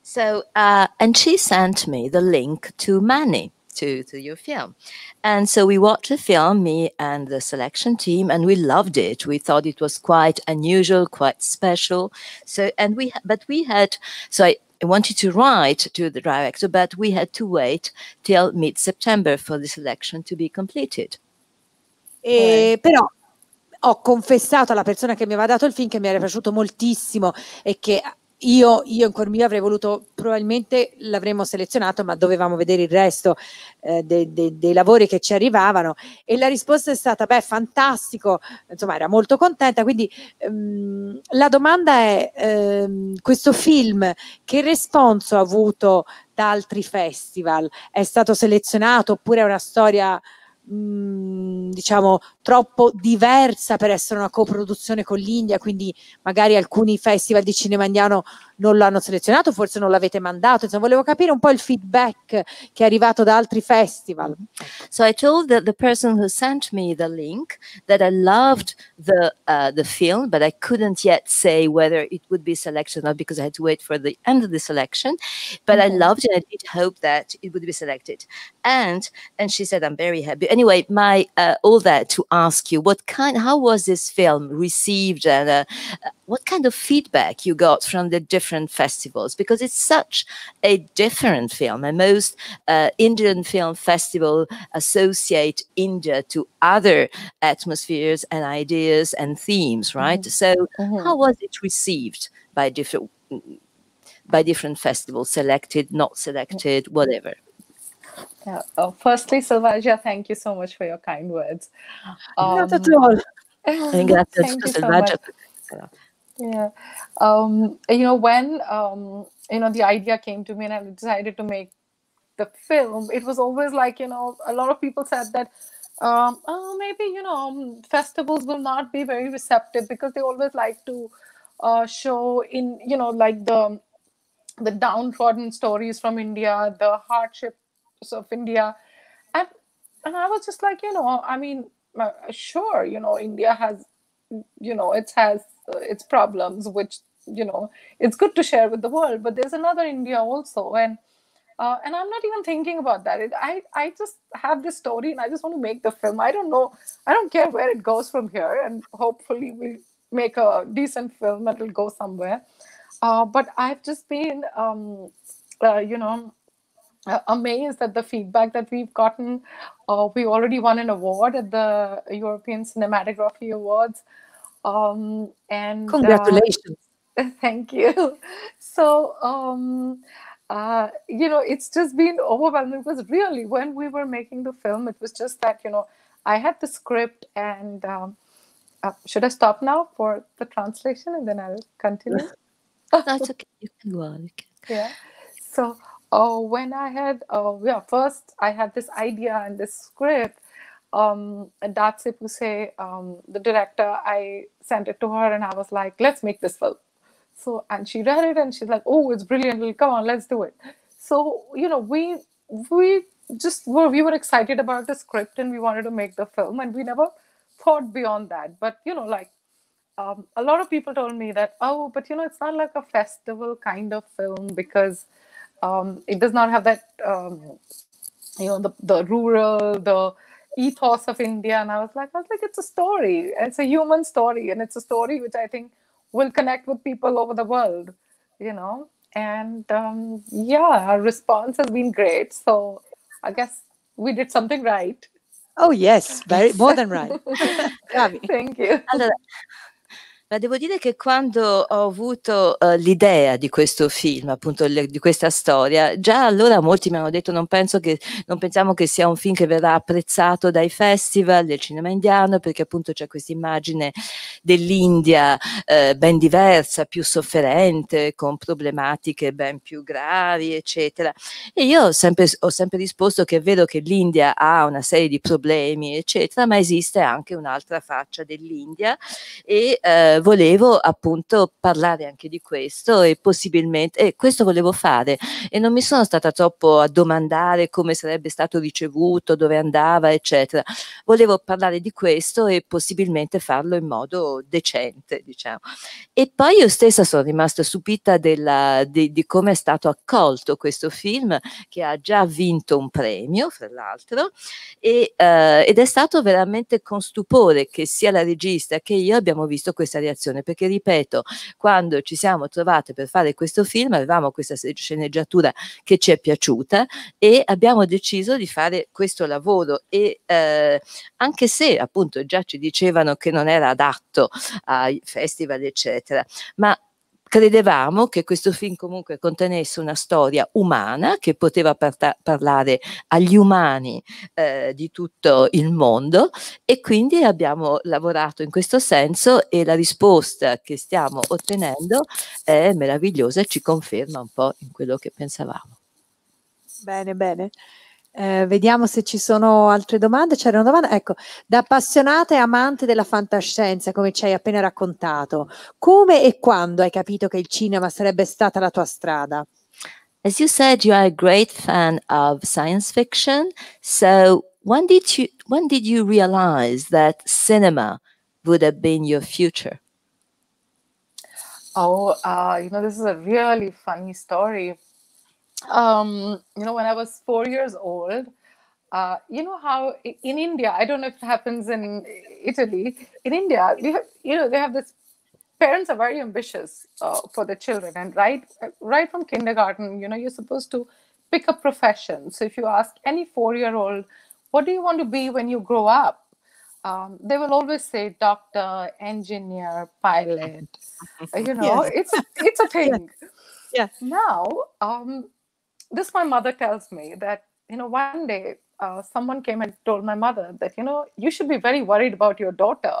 So, uh, and she sent me the link to Manny, to, to your film. And so we watched the film, me and the selection team, and we loved it. We thought it was quite unusual, quite special. So, and we, but we had, so I, I wanted to write to the director, but we had to wait till mid-September for the selection to be completed. Eh, però ho confessato alla persona che mi aveva dato il film che mi era piaciuto moltissimo e che io, io in cuor mio avrei voluto, probabilmente l'avremmo selezionato, ma dovevamo vedere il resto eh, de, de, dei lavori che ci arrivavano. E la risposta è stata: beh, fantastico, insomma, era molto contenta. Quindi ehm, la domanda è: ehm, questo film che responso ha avuto da altri festival? È stato selezionato oppure è una storia? diciamo troppo diversa per essere una coproduzione con l'India, quindi magari alcuni festival di cinema indiano non l'hanno selezionato, forse non l'avete mandato, insomma volevo capire un po' il feedback che è arrivato da altri festival. Mm-hmm. So I told the, the person who sent me the link that I loved the, uh, the film but I couldn't yet say whether it would be selected or not because I had to wait for the end of the selection but mm -hmm. I loved it and I did hope that it would be selected and and she said I'm very happy anyway, my uh, all that to ask you, what kind? How was this film received, and uh, uh, what kind of feedback you got from the different festivals? Because it's such a different film, and most uh, Indian film festival associate India to other atmospheres and ideas and themes, mm-hmm. right? Mm -hmm. So, mm -hmm. how was it received by different? by different festivals selected not mm-hmm. selected whatever yeah. Oh, firstly, Silvaja, thank you so much for your kind words. Um, Not at um, all. I think that's thank you so much. Yeah. Um, you know, when um, you know the idea came to me and I decided to make the film, it was always like you know a lot of people said that um, oh, maybe you know um, festivals will not be very receptive because they always like to uh, show in you know like the the downtrodden stories from India, the hardship of India. And, and I was just like, you know, I mean, uh, sure, you know, India has, you know, it has uh, its problems, which, you know, it's good to share with the world, but there's another India also. And uh, and I'm not even thinking about that. It, I I just have this story, and I just want to make the film. I don't know. I don't care where it goes from here, and hopefully we'll make a decent film that will go somewhere. Uh, but I've just been, um, uh, you know, uh, amazed at the feedback that we've gotten. Uh, we already won an award at the European Cinematography Awards. Um, and uh, congratulations. Uh, thank you. So, um, uh, you know, it's just been overwhelming because really, when we were making the film, it was just that, you know, I had the script and um, uh, should I stop now for the translation and then I'll continue? That's okay. You can go on. Yeah. So, oh, when I had, uh, yeah, first I had this idea and this script. Um, it. Puse, um, the director, I sent it to her and I was like, let's make this film. So, and she read it and she's like, oh, it's brilliant. come on, let's do it. So, you know, we, we just were, we were excited about the script and we wanted to make the film and we never thought beyond that. But, you know, like um, a lot of people told me that, oh, but, you know, it's not like a festival kind of film because um, it does not have that um, you know the, the rural the ethos of india and i was like i was like it's a story it's a human story and it's a story which i think will connect with people over the world you know and um, yeah our response has been great so i guess we did something right oh yes very more than right thank you Ma devo dire che quando ho avuto uh, l'idea di questo film, appunto le, di questa storia, già allora molti mi hanno detto non, penso che, non pensiamo che sia un film che verrà apprezzato dai festival del cinema indiano, perché appunto c'è questa immagine dell'India eh, ben diversa, più sofferente, con problematiche ben più gravi, eccetera. E io ho sempre, ho sempre risposto che è vero che l'India ha una serie di problemi, eccetera, ma esiste anche un'altra faccia dell'India e eh, volevo appunto parlare anche di questo e possibilmente, e questo volevo fare e non mi sono stata troppo a domandare come sarebbe stato ricevuto, dove andava, eccetera. Volevo parlare di questo e possibilmente farlo in modo decente, diciamo. E poi io stessa sono rimasta stupita della, di, di come è stato accolto questo film, che ha già vinto un premio, fra l'altro, e, eh, ed è stato veramente con stupore che sia la regista che io abbiamo visto questa reazione, perché ripeto, quando ci siamo trovate per fare questo film avevamo questa sceneggiatura che ci è piaciuta e abbiamo deciso di fare questo lavoro e eh, anche se appunto già ci dicevano che non era adatto appunto ai festival, eccetera. Ma credevamo che questo film comunque contenesse una storia umana che poteva parlare agli umani eh, di tutto il mondo e quindi abbiamo lavorato in questo senso e la risposta che stiamo ottenendo è meravigliosa e ci conferma un po' in quello che pensavamo. Bene, bene. Eh, vediamo se ci sono altre domande. C'era una domanda, ecco, da appassionata e amante della fantascienza, come ci hai appena raccontato, come e quando hai capito che il cinema sarebbe stata la tua strada? As you said, you are a great fan of science fiction. So, when did you when did you realize that cinema would have been your future? Oh, uh, you know, this is a really funny story. um, you know, when I was four years old, uh, you know how in India, I don't know if it happens in Italy, in India, we have, you know, they have this parents are very ambitious uh, for the children and right uh, right from kindergarten you know you're supposed to pick a profession so if you ask any four year old what do you want to be when you grow up um, they will always say doctor engineer pilot uh, you know yes. it's a, it's a thing yes. yes. now um, this my mother tells me that you know one day uh, someone came and told my mother that you know you should be very worried about your daughter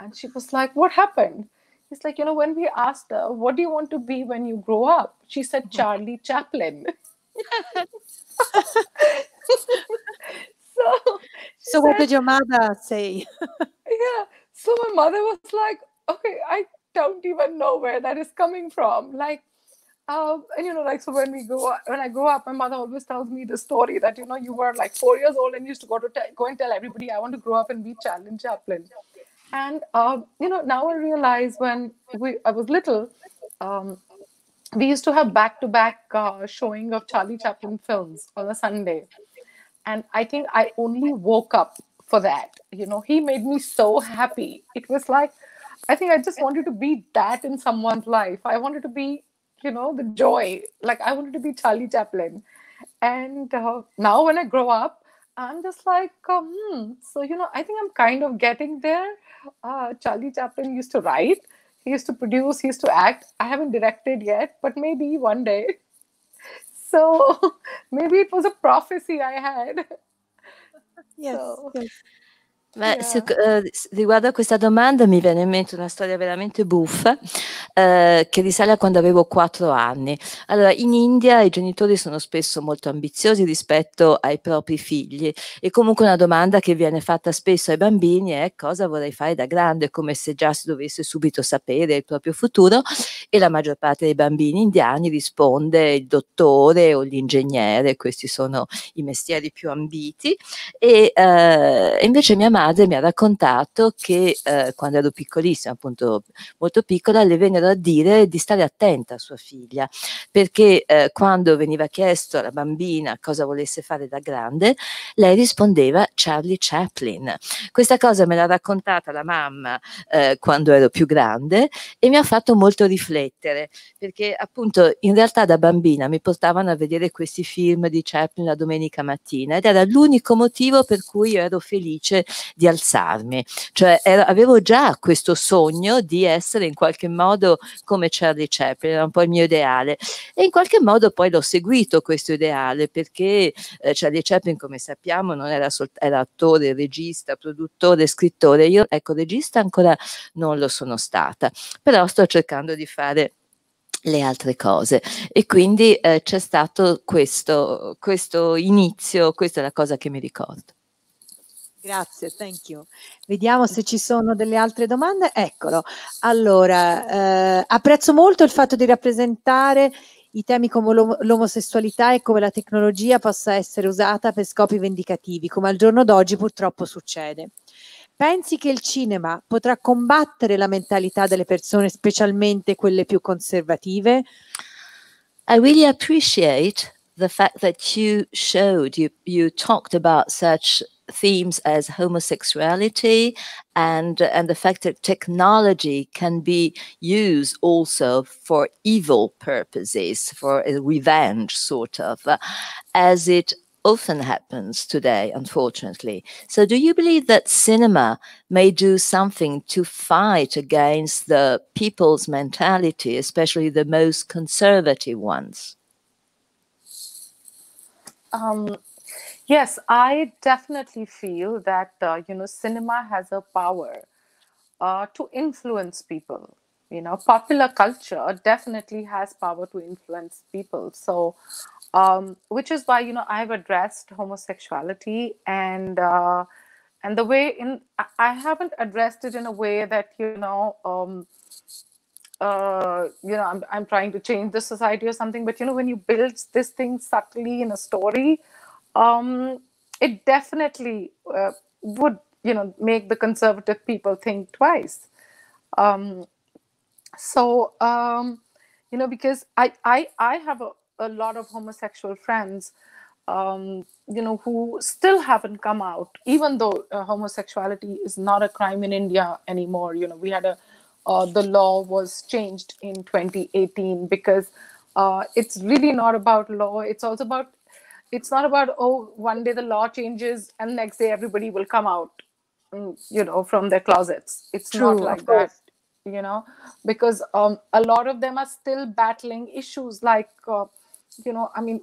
and she was like what happened he's like you know when we asked her what do you want to be when you grow up she said mm-hmm. charlie chaplin so so what did your mother say yeah so my mother was like okay i don't even know where that is coming from like um, and you know, like so when we go when I grow up, my mother always tells me the story that you know you were like four years old and used to go to te- go and tell everybody I want to grow up and be Charlie Chaplin. And um, you know, now I realize when we I was little, um, we used to have back to back showing of Charlie Chaplin films on a Sunday, and I think I only woke up for that. You know, he made me so happy. It was like I think I just wanted to be that in someone's life. I wanted to be you know, the joy. Like I wanted to be Charlie Chaplin. And uh, now when I grow up, I'm just like, um, so, you know, I think I'm kind of getting there. Uh, Charlie Chaplin used to write, he used to produce, he used to act. I haven't directed yet, but maybe one day. So maybe it was a prophecy I had. Yes. So. yes. Beh, yeah. su, eh, riguardo a questa domanda mi viene in mente una storia veramente buffa eh, che risale a quando avevo quattro anni. Allora, in India i genitori sono spesso molto ambiziosi rispetto ai propri figli e comunque una domanda che viene fatta spesso ai bambini è cosa vorrei fare da grande, come se già si dovesse subito sapere il proprio futuro e la maggior parte dei bambini indiani risponde il dottore o l'ingegnere, questi sono i mestieri più ambiti e eh, invece mia madre madre mi ha raccontato che eh, quando ero piccolissima, appunto molto piccola, le vennero a dire di stare attenta a sua figlia, perché eh, quando veniva chiesto alla bambina cosa volesse fare da grande, lei rispondeva Charlie Chaplin. Questa cosa me l'ha raccontata la mamma eh, quando ero più grande e mi ha fatto molto riflettere, perché appunto in realtà da bambina mi portavano a vedere questi film di Chaplin la domenica mattina ed era l'unico motivo per cui io ero felice di alzarmi. Cioè era, avevo già questo sogno di essere in qualche modo come Charlie Chaplin, era un po' il mio ideale e in qualche modo poi l'ho seguito questo ideale perché eh, Charlie Chaplin come sappiamo non era, era attore, regista, produttore, scrittore, io ecco regista ancora non lo sono stata, però sto cercando di fare le altre cose e quindi eh, c'è stato questo, questo inizio, questa è la cosa che mi ricordo. Grazie, thank you. Vediamo se ci sono delle altre domande. Eccolo. Allora, eh, apprezzo molto il fatto di rappresentare i temi come l'omosessualità e come la tecnologia possa essere usata per scopi vendicativi, come al giorno d'oggi purtroppo succede. Pensi che il cinema potrà combattere la mentalità delle persone, specialmente quelle più conservative? I really appreciate the fact that you showed, you, you talked about such themes as homosexuality and and the fact that technology can be used also for evil purposes for revenge sort of uh, as it often happens today unfortunately so do you believe that cinema may do something to fight against the people's mentality especially the most conservative ones um Yes, I definitely feel that uh, you know cinema has a power uh, to influence people. You know, popular culture definitely has power to influence people. So, um, which is why you know I've addressed homosexuality and uh, and the way in I haven't addressed it in a way that you know. Um, uh, you know, I'm, I'm trying to change the society or something, but you know, when you build this thing subtly in a story, um, it definitely uh, would, you know, make the conservative people think twice. Um, so, um, you know, because I, I, I have a, a lot of homosexual friends, um, you know, who still haven't come out, even though uh, homosexuality is not a crime in India anymore. You know, we had a, uh, the law was changed in 2018 because uh, it's really not about law. It's also about it's not about oh one day the law changes and next day everybody will come out mm, you know from their closets it's True, not like that you know because um, a lot of them are still battling issues like uh, you know i mean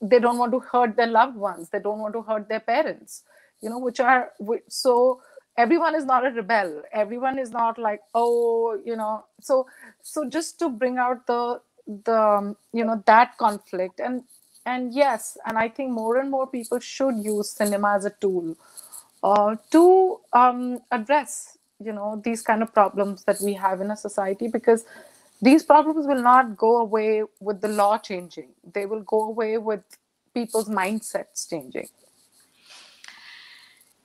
they don't want to hurt their loved ones they don't want to hurt their parents you know which are so everyone is not a rebel everyone is not like oh you know so so just to bring out the the um, you know that conflict and and yes and i think more and more people should use cinema as a tool uh, to um, address you know these kind of problems that we have in a society because these problems will not go away with the law changing they will go away with people's mindsets changing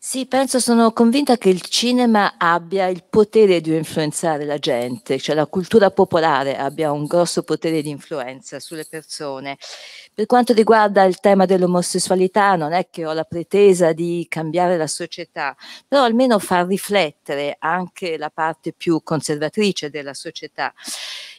Sì, penso, sono convinta che il cinema abbia il potere di influenzare la gente, cioè la cultura popolare abbia un grosso potere di influenza sulle persone. Per quanto riguarda il tema dell'omosessualità, non è che ho la pretesa di cambiare la società, però almeno far riflettere anche la parte più conservatrice della società.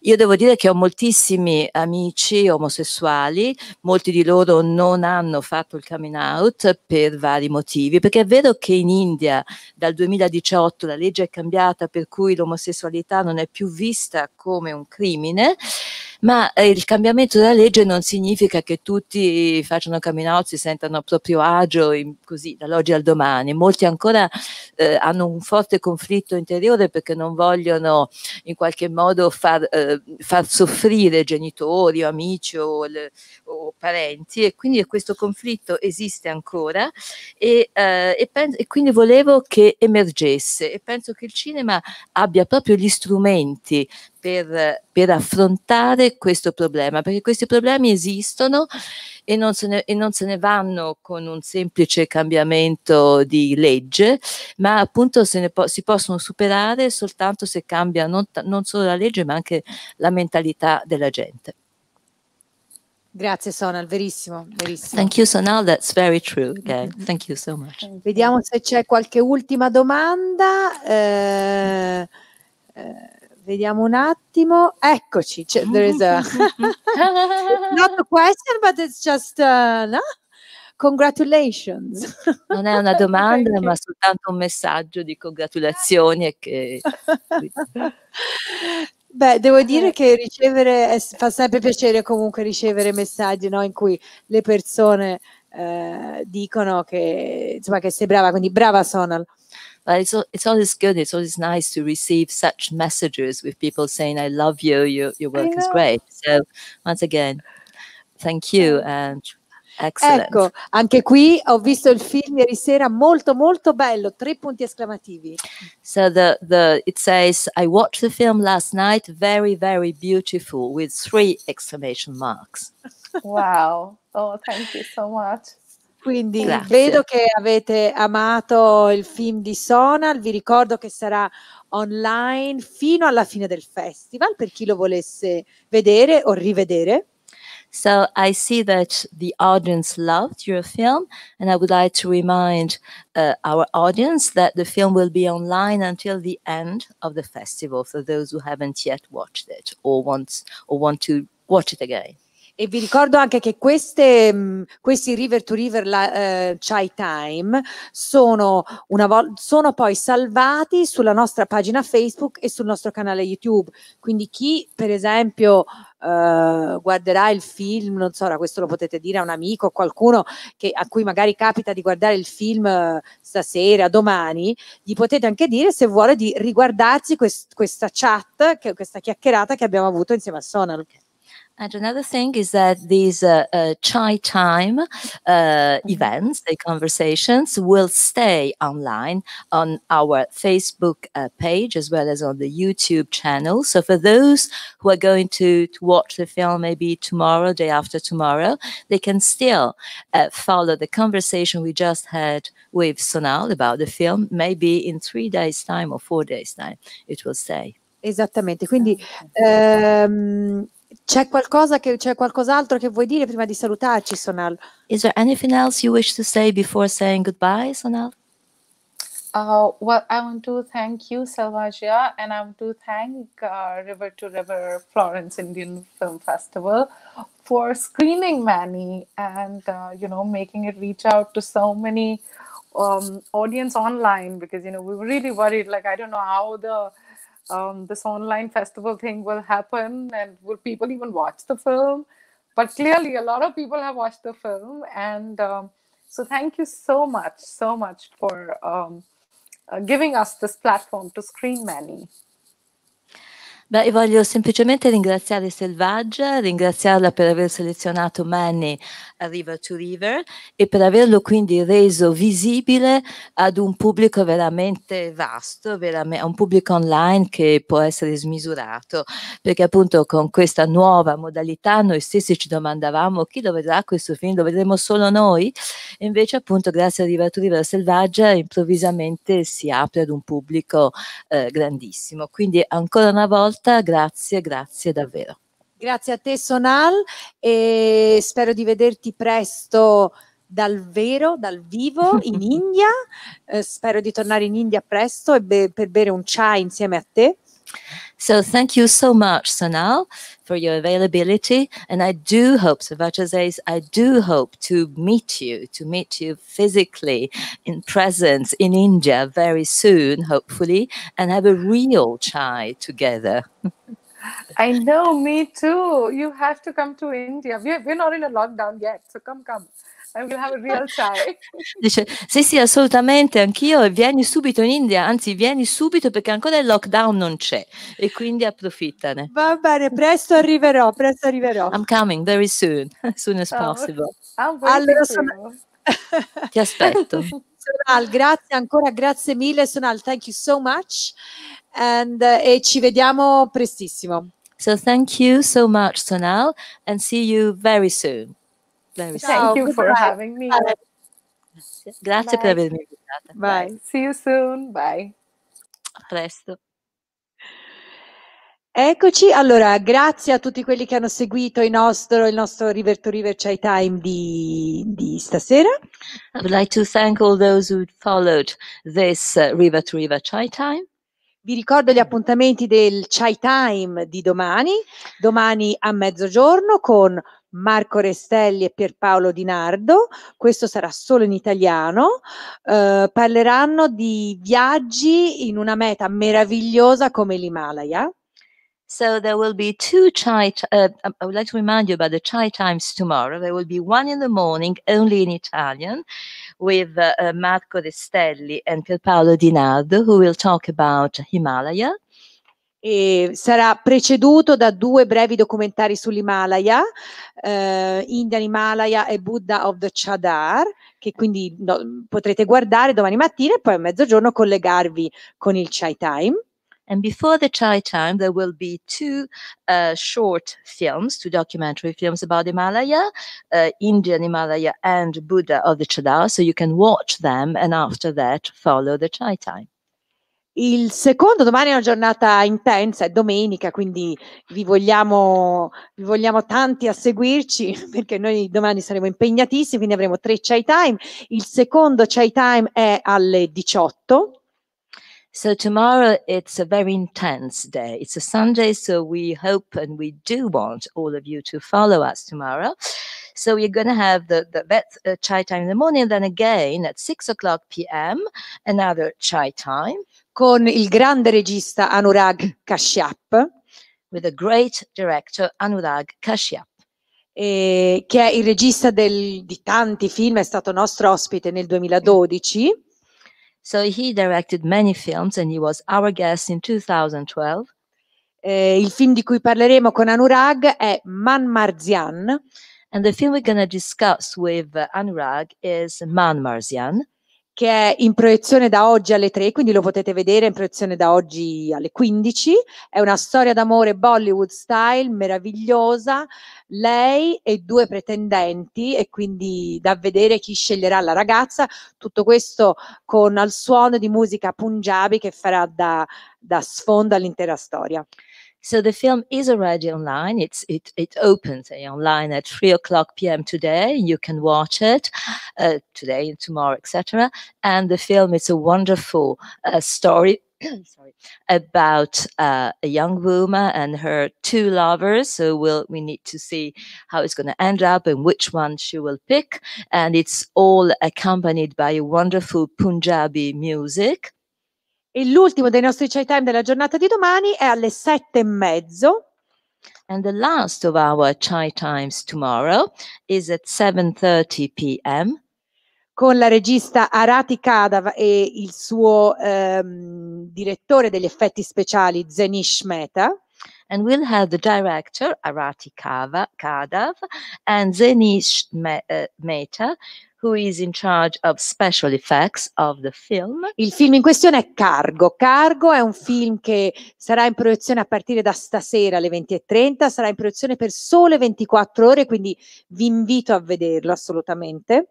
Io devo dire che ho moltissimi amici omosessuali, molti di loro non hanno fatto il coming out per vari motivi, perché è vero che in India dal 2018 la legge è cambiata per cui l'omosessualità non è più vista come un crimine, ma eh, il cambiamento della legge non significa che tutti facciano coming out, si sentano a proprio agio in, così dall'oggi al domani. Molti ancora eh, hanno un forte conflitto interiore perché non vogliono in qualche modo far, eh, far soffrire genitori o amici o, le, o, parenti e quindi questo conflitto esiste ancora e, eh, e, penso, e quindi volevo che emergesse e penso che il cinema abbia proprio gli strumenti per, per, affrontare questo problema, perché questi problemi esistono e non, se ne, e non se ne vanno con un semplice cambiamento di legge, ma appunto se ne po si possono superare soltanto se cambia non, non solo la legge, ma anche la mentalità della gente. Grazie Sonal, verissimo, verissimo. Thank you Sonal, that's very true. Okay. Mm-hmm. Thank you so much. Eh, vediamo se c'è qualche ultima domanda. Eh, eh. Vediamo un attimo. Eccoci. Ah, there is a not a question, but it's just uh, no? congratulations. Non è una domanda, ma soltanto un messaggio di congratulazioni. Che... Beh, devo dire che ricevere è, fa sempre piacere comunque ricevere messaggi no? in cui le persone eh, dicono che, insomma, che sei brava, quindi brava Sonal. But it's, it's always good. It's always nice to receive such messages with people saying, I love you. Your, your work is great. So once again, thank you. And Excellent. Ecco, anche qui ho visto il film ieri sera, molto molto bello, tre punti esclamativi. So the, the, it says, I watched the film last night, very very beautiful, with three exclamation marks. wow, oh thank you so much. Quindi Grazie. vedo che avete amato il film di Sonal, vi ricordo che sarà online fino alla fine del festival per chi lo volesse vedere o rivedere. So I see that the audience loved your film, and I would like to remind uh, our audience that the film will be online until the end of the festival for those who haven't yet watched it or want or want to watch it again. E vi ricordo anche che queste, mm, questi River to River la, eh, Chai Time sono, sono, poi salvati sulla nostra pagina Facebook e sul nostro canale YouTube. Quindi chi per esempio eh, guarderà il film, non so, ora questo lo potete dire a un amico, o qualcuno che, a cui magari capita di guardare il film eh, stasera, domani, gli potete anche dire se vuole di riguardarsi quest, questa chat, che, questa chiacchierata che abbiamo avuto insieme a Sonal. And another thing is that these uh, uh, chai time uh, mm-hmm. events, the conversations, will stay online on our Facebook uh, page as well as on the YouTube channel. So for those who are going to, to watch the film maybe tomorrow, day after tomorrow, they can still uh, follow the conversation we just had with Sonal about the film. Maybe in three days' time or four days' time, it will stay. Esattamente, quindi ehm, C'è qualcosa che c'è qualcos'altro che vuoi dire prima di salutarci, Sonal? Is there anything else you wish to say before saying goodbye, Sonal? Uh, well, I want to thank you, Salvagia, and I want to thank uh, River to River Florence Indian Film Festival for screening Manny and uh, you know making it reach out to so many um, audience online because you know we were really worried. Like I don't know how the um, this online festival thing will happen and will people even watch the film? But clearly, a lot of people have watched the film. And um, so, thank you so much, so much for um, uh, giving us this platform to screen many. Beh, voglio semplicemente ringraziare Selvaggia, ringraziarla per aver selezionato Manny a eh, River to River e per averlo quindi reso visibile ad un pubblico veramente vasto, veramente, a un pubblico online che può essere smisurato, perché appunto con questa nuova modalità noi stessi ci domandavamo chi lo vedrà questo film, lo vedremo solo noi, e invece appunto grazie a River to River Selvaggia improvvisamente si apre ad un pubblico eh, grandissimo. Quindi ancora una volta volta grazie, grazie davvero. Grazie a te Sonal e spero di vederti presto dal vero, dal vivo in India. Eh, spero di tornare in India presto e be per bere un chai insieme a te. So thank you so much, Sonal, for your availability. And I do hope, Savacha says, I do hope to meet you, to meet you physically in presence in India very soon, hopefully, and have a real chai together. I know, me too. You have to come to India. We're, we're not in a lockdown yet, so come, come. I'm gonna have a real time. Dice, sì, sì, assolutamente, anch'io, e vieni subito in India, anzi, vieni subito perché ancora il lockdown non c'è e quindi approfittane. Va bene, presto arriverò, presto arriverò. I'm coming very soon, as soon as oh, possible. Allora, sono... ti aspetto. Sonal, grazie ancora, grazie mille Sonal, thank you so much and, uh, e ci vediamo prestissimo. So thank you so much Sonal and see you very soon. Larissa. Ciao, Thank you for having me. Grazie, Grazie per avermi invitata. Bye. Bye. See you soon. Bye. A presto. Eccoci, allora grazie a tutti quelli che hanno seguito il nostro, il nostro River to River Chai Time di, di stasera. I would like to thank all those who followed this uh, River to River Chai Time. Vi ricordo gli appuntamenti del Chai Time di domani, domani a mezzogiorno con Marco Restelli e Pierpaolo Di Nardo, questo sarà solo in italiano, eh, parleranno di viaggi in una meta meravigliosa come l'Himalaya. So there will be two chai. Uh, I would like to remind you about the chai times tomorrow. There will be one in the morning, only in Italian, with uh, Marco Restelli and Pierpaolo Di Nardo, who will talk about Himalaya e ehm, sarà preceduto da due brevi documentari sull'Himalaya, eh, Indian Himalaya e Buddha of the Chadar, che quindi no, potrete guardare domani mattina e poi a mezzogiorno collegarvi con il Chai Time. And before the Chai Time, there will be two uh, short films, two documentary films about Himalaya, uh, Indian Himalaya and Buddha of the Chadar. So you can watch them and after that follow the Chai Time. Il secondo, domani è una giornata intensa, è domenica, quindi vi vogliamo, vi vogliamo tanti a seguirci perché noi domani saremo impegnatissimi, quindi avremo tre chai time. Il secondo chai time è alle 18. So tomorrow it's a very intense day. It's a Sunday, so we hope and we do want all of you to follow us tomorrow. So we're going to have the, the that uh, chai time in the morning, then again at 6 o'clock p.m., another chai time con il grande regista Anurag Kashyap, with the great director Anurag Kashyap. Eh, che è il regista del, di tanti film, è stato nostro ospite nel 2012. So he directed many films and he was our guest in 2012. Eh, il film di cui parleremo con Anurag è Man Marzian. And the film we're going to discuss with Anurag is Man Marzian che è in proiezione da oggi alle 3, quindi lo potete vedere in proiezione da oggi alle 15. È una storia d'amore Bollywood style, meravigliosa, lei e due pretendenti e quindi da vedere chi sceglierà la ragazza. Tutto questo con al suono di musica punjabi che farà da, da sfondo all'intera storia. So the film is already online. It's it it opens eh, online at three o'clock p.m. today. You can watch it uh, today and tomorrow, etc. And the film is a wonderful uh, story sorry, about uh, a young woman and her two lovers. So we'll, we need to see how it's going to end up and which one she will pick. And it's all accompanied by a wonderful Punjabi music. E l'ultimo dei nostri chai time della giornata di domani è alle sette e mezzo. And the last of our chai times tomorrow is at 7:30 p.m. con la regista Arati Kadav e il suo ehm, direttore degli effetti speciali Zenish Mehta. And we'll have the director Arati Kava, Kadav and Zenish eh, Mehta who is in charge of special effects of the film. Il film in questione è Cargo. Cargo è un film che sarà in proiezione a partire da stasera alle 20.30, sarà in proiezione per sole 24 ore, quindi vi invito a vederlo assolutamente.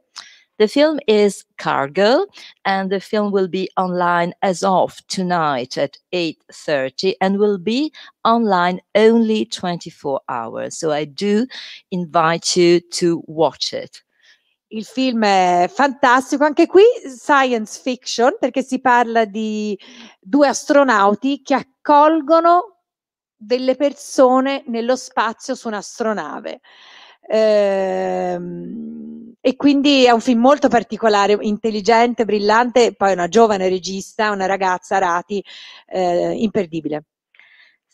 The film is Cargo, and the film will be online as of tonight at 8:30, and will be online only 24 hours. So I do invite you to watch it il film è fantastico, anche qui science fiction, perché si parla di due astronauti che accolgono delle persone nello spazio su un'astronave. Ehm, e quindi è un film molto particolare, intelligente, brillante, poi una giovane regista, una ragazza Rati, eh, imperdibile.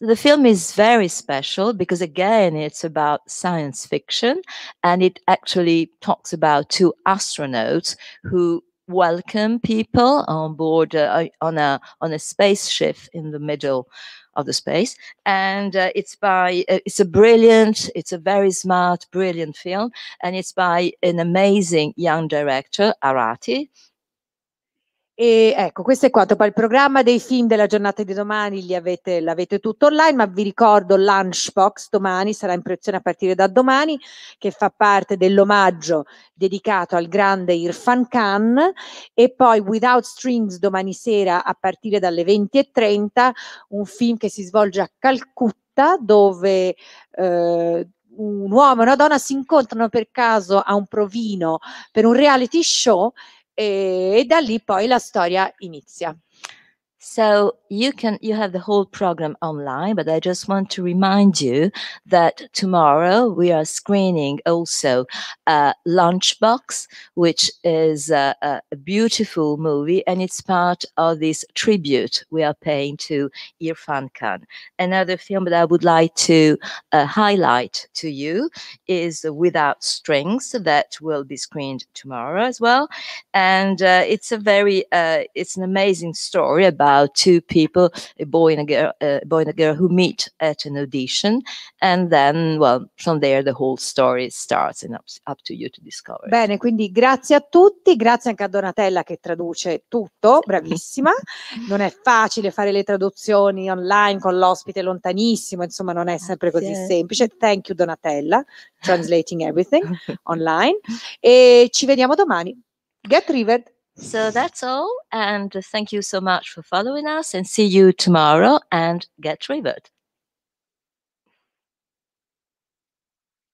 So the film is very special because, again, it's about science fiction and it actually talks about two astronauts who welcome people on board uh, on a on a spaceship in the middle of the space and uh, it's by uh, it's a brilliant it's a very smart brilliant film and it's by an amazing young director arati E ecco, questo è quanto. Poi il programma dei film della giornata di domani li avete, l'avete tutto online, ma vi ricordo Lunchbox domani sarà in proiezione a partire da domani, che fa parte dell'omaggio dedicato al grande Irfan Khan e poi Without Strings domani sera a partire dalle 20.30, un film che si svolge a Calcutta dove... Eh, un uomo e una donna si incontrano per caso a un provino per un reality show e, da lì poi la storia inizia. So you can you have the whole program online, but I just want to remind you that tomorrow we are screening also uh, Lunchbox, which is a, a beautiful movie, and it's part of this tribute we are paying to Irfan Khan. Another film that I would like to uh, highlight to you is Without Strings, that will be screened tomorrow as well, and uh, it's a very uh, it's an amazing story about about two people, a boy and a girl, a boy and a girl who meet at an audition, and then, well, from there the whole story starts and up, up to you to discover. Bene, quindi grazie a tutti, grazie anche a Donatella che traduce tutto, bravissima. non è facile fare le traduzioni online con l'ospite lontanissimo, insomma, non è ah, sempre così yeah. semplice. Thank you Donatella, translating everything online. E ci vediamo domani. Get Rivered. So that's all. And thank you so much for following us and see you tomorrow and get rivered.